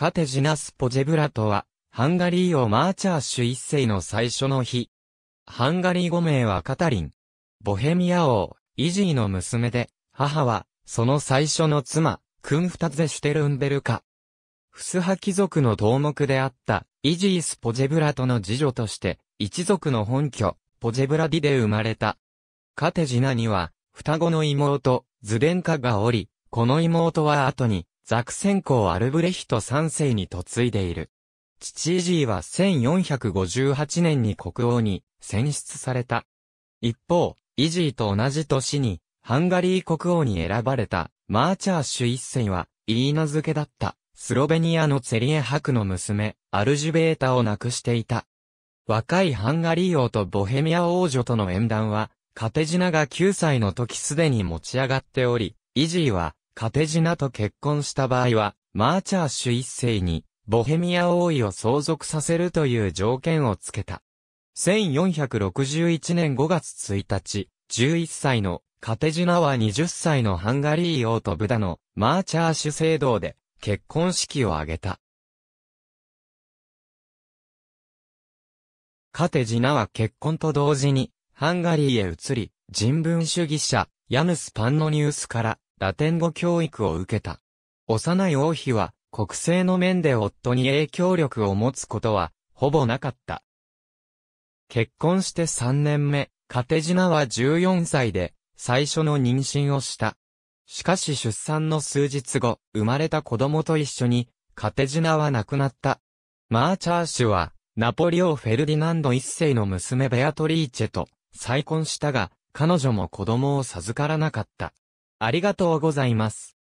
カテジナスポジェブラとは、ハンガリー王マーチャーシュ一世の最初の日。ハンガリー語名はカタリン。ボヘミア王、イジーの娘で、母は、その最初の妻、クンフタゼ・シュテルンベルカ。フスハ貴族の頭目であった、イジース・ポジェブラとの次女として、一族の本拠、ポジェブラディで生まれた。カテジナには、双子の妹、ズデンカがおり、この妹は後に、ザクセン公アルブレヒト3世に嫁いでいる。父イジーは1458年に国王に選出された。一方、イジーと同じ年に、ハンガリー国王に選ばれた、マーチャーシュ一世は、イーナ付けだった、スロベニアのツェリエ博の娘、アルジュベータを亡くしていた。若いハンガリー王とボヘミア王女との縁談は、カテジナが9歳の時すでに持ち上がっており、イジーは、カテジナと結婚した場合は、マーチャーシュ一世に、ボヘミア王位を相続させるという条件をつけた。1461年5月1日、11歳のカテジナは20歳のハンガリー王とブダのマーチャーシュ聖堂で結婚式を挙げた。カテジナは結婚と同時にハンガリーへ移り、人文主義者、ヤヌス・パンノニュースからラテン語教育を受けた。幼い王妃は、国政の面で夫に影響力を持つことは、ほぼなかった。結婚して3年目、カテジナは14歳で、最初の妊娠をした。しかし出産の数日後、生まれた子供と一緒に、カテジナは亡くなった。マーチャーシュは、ナポリオ・フェルディナンド一世の娘ベアトリーチェと再婚したが、彼女も子供を授からなかった。ありがとうございます。